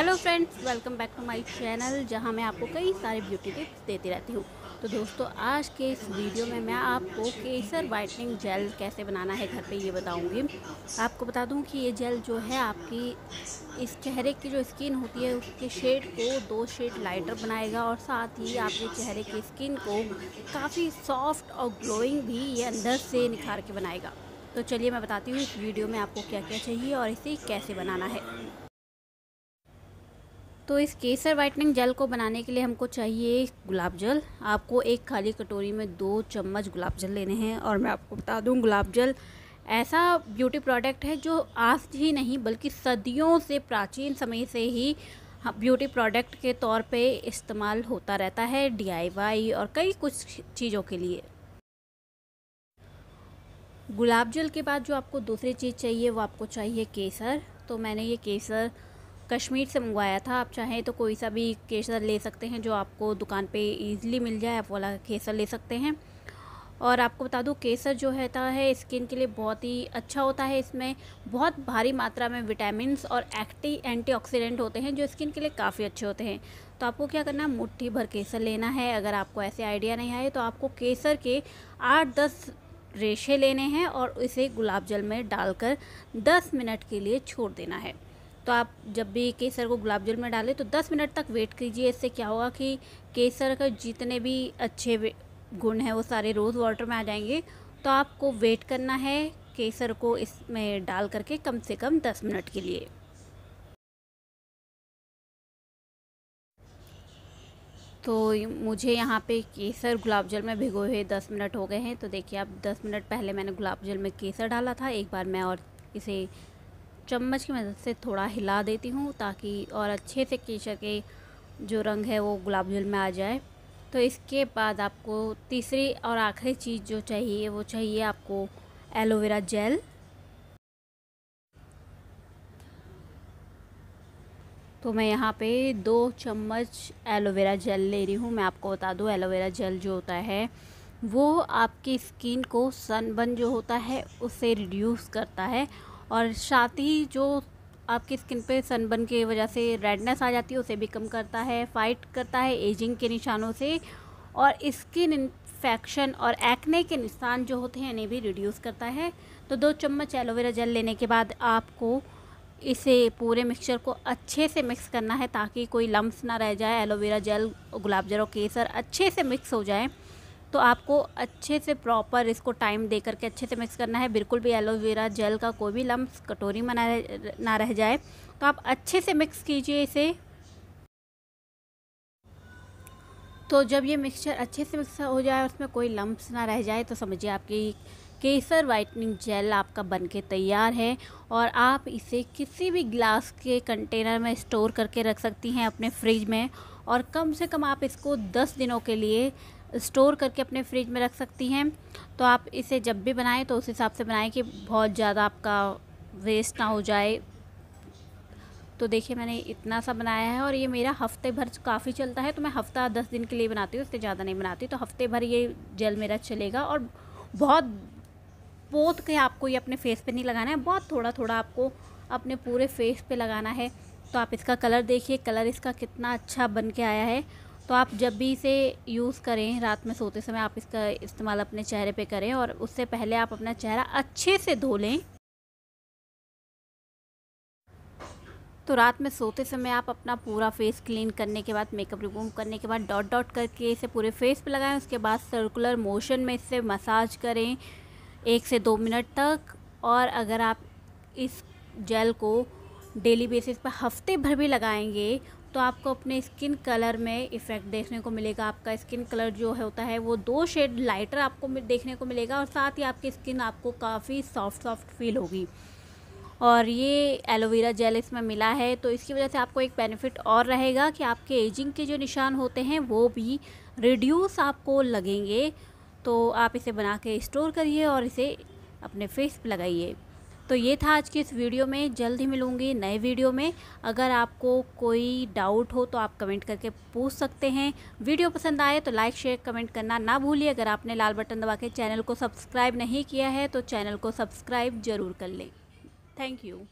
hello friends welcome back to my channel जहां मैं आपको कई सारे ब्यूटी टिप्स देती रहती हूं तो दोस्तों आज के इस वीडियो में मैं आपको केसर वाइटनिंग जेल कैसे बनाना है घर पे ये बताऊंगी आपको बता दूं कि ये जेल जो है आपकी इस चेहरे की जो स्किन होती है उसके शेड को दो शेड लाइटर बनाएगा और साथ ही आपके चेहरे की स्किन को काफ़ी सॉफ्ट और ग्लोइंग भी ये अंदर से निखार के बनाएगा तो चलिए मैं बताती हूँ इस वीडियो में आपको क्या क्या चाहिए और इसे कैसे बनाना है तो इस केसर वाइटनिंग जेल को बनाने के लिए हमको चाहिए गुलाब जल आपको एक खाली कटोरी में दो चम्मच गुलाब जल लेने हैं और मैं आपको बता दूं गुलाब जल ऐसा ब्यूटी प्रोडक्ट है जो आज ही नहीं बल्कि सदियों से प्राचीन समय से ही हाँ, ब्यूटी प्रोडक्ट के तौर पे इस्तेमाल होता रहता है डी और कई कुछ चीज़ों के लिए गुलाब जल के बाद जो आपको दूसरी चीज़ चाहिए वो आपको चाहिए केसर तो मैंने ये केसर कश्मीर से मंगवाया था आप चाहें तो कोई सा भी केसर ले सकते हैं जो आपको दुकान पे ईज़िली मिल जाए आप वाला केसर ले सकते हैं और आपको बता दूँ केसर जो रहता है स्किन के लिए बहुत ही अच्छा होता है इसमें बहुत भारी मात्रा में विटामिन और एक्टी एंटीऑक्सीडेंट होते हैं जो स्किन के लिए काफ़ी अच्छे होते हैं तो आपको क्या करना है मुट्ठी भर केसर लेना है अगर आपको ऐसे आइडिया नहीं आए तो आपको केसर के आठ दस रेशे लेने हैं और इसे गुलाब जल में डालकर 10 मिनट के लिए छोड़ देना है तो आप जब भी केसर को गुलाब जल में डालें तो 10 मिनट तक वेट कीजिए इससे क्या होगा कि केसर का जितने भी अच्छे गुण हैं वो सारे रोज़ वाटर में आ जाएंगे तो आपको वेट करना है केसर को इसमें डाल करके कम से कम दस मिनट के लिए तो मुझे यहाँ पे केसर गुलाब जल में भिगोए हुए दस मिनट हो गए हैं तो देखिए आप दस मिनट पहले मैंने गुलाब जल में केसर डाला था एक बार मैं और इसे चम्मच की मदद से थोड़ा हिला देती हूँ ताकि और अच्छे से केसर के जो रंग है वो गुलाब जल में आ जाए तो इसके बाद आपको तीसरी और आखिरी चीज़ जो चाहिए वो चाहिए आपको एलोवेरा जेल तो मैं यहाँ पे दो चम्मच एलोवेरा जेल ले रही हूँ मैं आपको बता दूँ एलोवेरा जेल जो होता है वो आपकी स्किन को सनबर्न जो होता है उसे रिड्यूस करता है और साथ ही जो आपकी स्किन पे सनबर्न की वजह से रेडनेस आ जाती है उसे भी कम करता है फाइट करता है एजिंग के निशानों से और स्किन इन्फेक्शन और एक्ने के निशान जो होते हैं इन्हें भी रिड्यूस करता है तो दो चम्मच एलोवेरा जेल लेने के बाद आपको इसे पूरे मिक्सचर को अच्छे से मिक्स करना है ताकि कोई लम्ब ना रह जाए एलोवेरा जेल गुलाब जल और केसर अच्छे से मिक्स हो जाए तो आपको अच्छे से प्रॉपर इसको टाइम दे करके अच्छे से मिक्स करना है बिल्कुल भी एलोवेरा जेल का कोई भी लम्ब कटोरी में ना ना रह जाए तो आप अच्छे से मिक्स कीजिए इसे तो जब ये मिक्सचर अच्छे से मिक्स हो जाए उसमें कोई लम्ब्स ना रह जाए तो समझिए आपकी केसर वाइटनिंग जेल आपका बन के तैयार है और आप इसे किसी भी ग्लास के कंटेनर में स्टोर करके रख सकती हैं अपने फ्रिज में और कम से कम आप इसको 10 दिनों के लिए स्टोर करके अपने फ्रिज में रख सकती हैं तो आप इसे जब भी बनाएं तो उस हिसाब से बनाएं कि बहुत ज़्यादा आपका वेस्ट ना हो जाए तो देखिए मैंने इतना सा बनाया है और ये मेरा हफ्ते भर काफ़ी चलता है तो मैं हफ्ता दस दिन के लिए बनाती हूँ उससे ज़्यादा नहीं बनाती तो हफ्ते भर ये जेल मेरा चलेगा और बहुत पोत के आपको ये अपने फेस पे नहीं लगाना है बहुत थोड़ा थोड़ा आपको अपने पूरे फेस पे लगाना है तो आप इसका कलर देखिए कलर इसका कितना अच्छा बन के आया है तो आप जब भी इसे यूज़ करें रात में सोते समय आप इसका इस्तेमाल अपने चेहरे पे करें और उससे पहले आप अपना चेहरा अच्छे से धो लें तो रात में सोते समय आप अपना पूरा फेस क्लीन करने के बाद मेकअप रिमूव करने के बाद डॉट डॉट करके इसे पूरे फेस पे लगाएं उसके बाद सर्कुलर मोशन में इससे मसाज करें एक से दो मिनट तक और अगर आप इस जेल को डेली बेसिस पर हफ्ते भर भी लगाएंगे तो आपको अपने स्किन कलर में इफ़ेक्ट देखने को मिलेगा आपका स्किन कलर जो होता है वो दो शेड लाइटर आपको देखने को मिलेगा और साथ ही आपकी स्किन आपको काफ़ी सॉफ्ट सॉफ्ट फील होगी और ये एलोवेरा जेल इसमें मिला है तो इसकी वजह से आपको एक बेनिफिट और रहेगा कि आपके एजिंग के जो निशान होते हैं वो भी रिड्यूस आपको लगेंगे तो आप इसे बना के स्टोर करिए और इसे अपने फेस पर लगाइए तो ये था आज की इस वीडियो में जल्द ही मिलूँगी नए वीडियो में अगर आपको कोई डाउट हो तो आप कमेंट करके पूछ सकते हैं वीडियो पसंद आए तो लाइक शेयर कमेंट करना ना भूलिए अगर आपने लाल बटन दबा के चैनल को सब्सक्राइब नहीं किया है तो चैनल को सब्सक्राइब ज़रूर कर लें थैंक यू